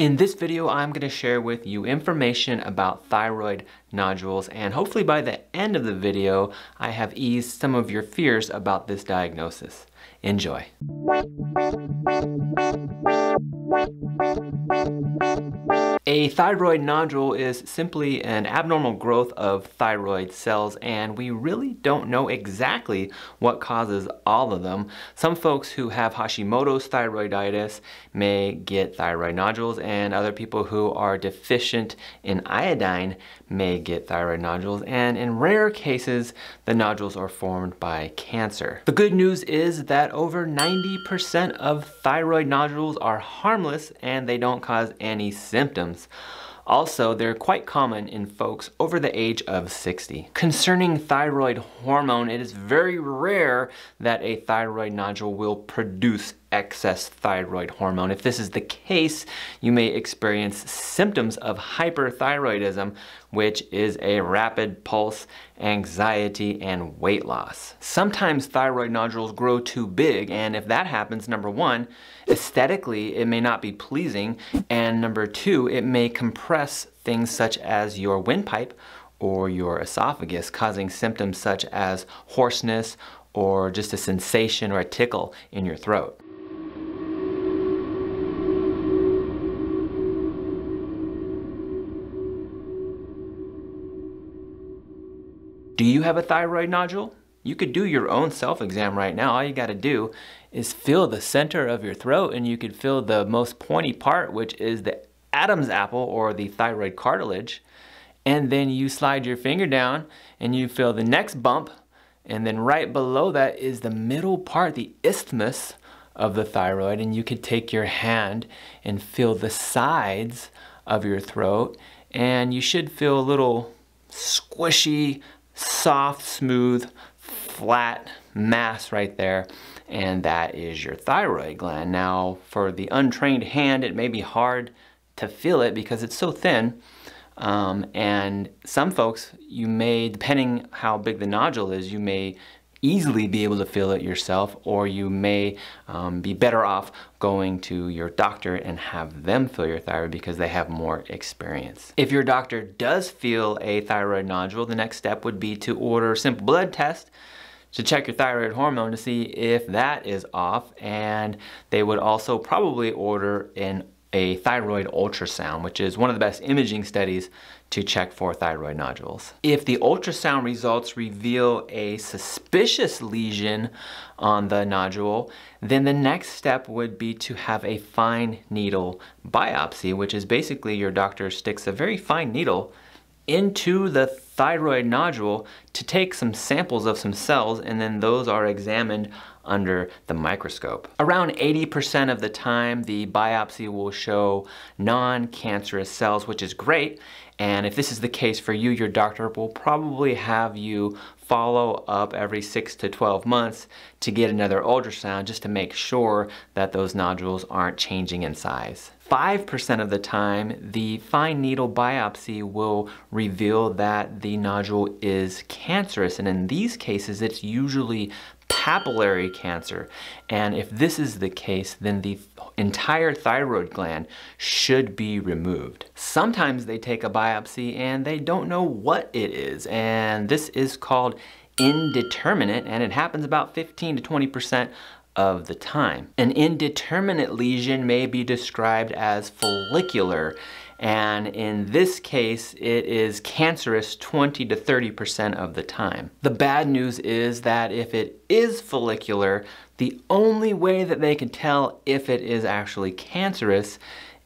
In this video, I'm gonna share with you information about thyroid nodules, and hopefully by the end of the video, I have eased some of your fears about this diagnosis. Enjoy. A thyroid nodule is simply an abnormal growth of thyroid cells and we really don't know exactly what causes all of them. Some folks who have Hashimoto's thyroiditis may get thyroid nodules and other people who are deficient in iodine may get thyroid nodules and in rare cases the nodules are formed by cancer. The good news is that over 90% of thyroid nodules are harmless and they don't cause any symptoms. Also, they're quite common in folks over the age of 60. Concerning thyroid hormone, it is very rare that a thyroid nodule will produce excess thyroid hormone. If this is the case, you may experience symptoms of hyperthyroidism, which is a rapid pulse, anxiety, and weight loss. Sometimes thyroid nodules grow too big, and if that happens, number one, aesthetically, it may not be pleasing, and number two, it may compress things such as your windpipe or your esophagus, causing symptoms such as hoarseness or just a sensation or a tickle in your throat. Do you have a thyroid nodule? You could do your own self-exam right now. All you gotta do is feel the center of your throat and you could feel the most pointy part, which is the Adam's apple or the thyroid cartilage. And then you slide your finger down and you feel the next bump. And then right below that is the middle part, the isthmus of the thyroid. And you could take your hand and feel the sides of your throat. And you should feel a little squishy soft, smooth, flat mass right there and that is your thyroid gland. Now for the untrained hand it may be hard to feel it because it's so thin um, and some folks you may depending how big the nodule is you may easily be able to fill it yourself or you may um, be better off going to your doctor and have them fill your thyroid because they have more experience. If your doctor does feel a thyroid nodule, the next step would be to order a simple blood test to check your thyroid hormone to see if that is off and they would also probably order an a thyroid ultrasound, which is one of the best imaging studies to check for thyroid nodules. If the ultrasound results reveal a suspicious lesion on the nodule, then the next step would be to have a fine needle biopsy, which is basically your doctor sticks a very fine needle into the thyroid nodule to take some samples of some cells and then those are examined under the microscope. Around 80% of the time, the biopsy will show non-cancerous cells, which is great. And if this is the case for you, your doctor will probably have you follow up every six to 12 months to get another ultrasound just to make sure that those nodules aren't changing in size. 5% of the time, the fine needle biopsy will reveal that the nodule is cancerous. And in these cases, it's usually papillary cancer. And if this is the case, then the entire thyroid gland should be removed. Sometimes they take a biopsy and they don't know what it is. And this is called indeterminate and it happens about 15 to 20% of the time. An indeterminate lesion may be described as follicular, and in this case, it is cancerous 20 to 30% of the time. The bad news is that if it is follicular, the only way that they can tell if it is actually cancerous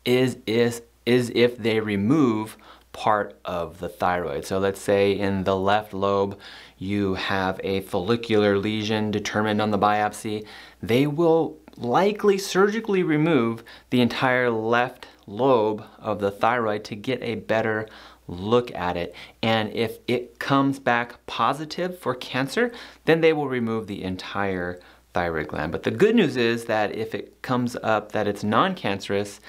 is if, is if they remove part of the thyroid. So let's say in the left lobe, you have a follicular lesion determined on the biopsy. They will likely surgically remove the entire left lobe of the thyroid to get a better look at it. And if it comes back positive for cancer, then they will remove the entire thyroid gland. But the good news is that if it comes up that it's non-cancerous,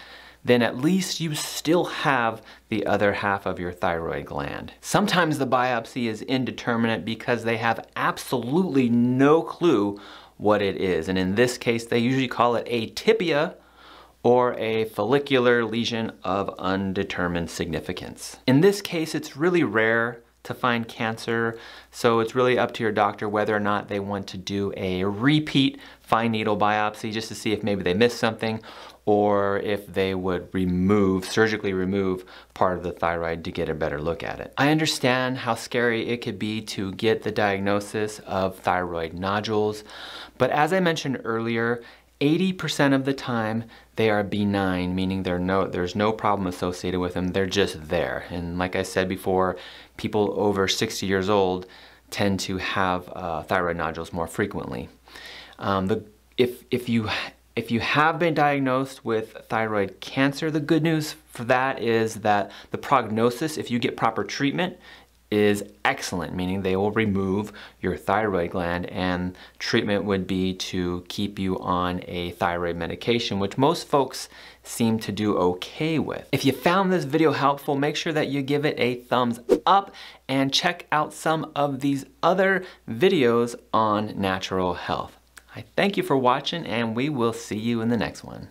then at least you still have the other half of your thyroid gland. Sometimes the biopsy is indeterminate because they have absolutely no clue what it is. And in this case, they usually call it a tibia or a follicular lesion of undetermined significance. In this case, it's really rare to find cancer. So it's really up to your doctor whether or not they want to do a repeat fine needle biopsy just to see if maybe they missed something or if they would remove, surgically remove part of the thyroid to get a better look at it. I understand how scary it could be to get the diagnosis of thyroid nodules, but as I mentioned earlier, 80% of the time they are benign, meaning no, there's no problem associated with them, they're just there. And like I said before, people over 60 years old tend to have uh, thyroid nodules more frequently. Um, the, if, if you if you have been diagnosed with thyroid cancer, the good news for that is that the prognosis, if you get proper treatment, is excellent, meaning they will remove your thyroid gland and treatment would be to keep you on a thyroid medication, which most folks seem to do okay with. If you found this video helpful, make sure that you give it a thumbs up and check out some of these other videos on natural health. I thank you for watching and we will see you in the next one.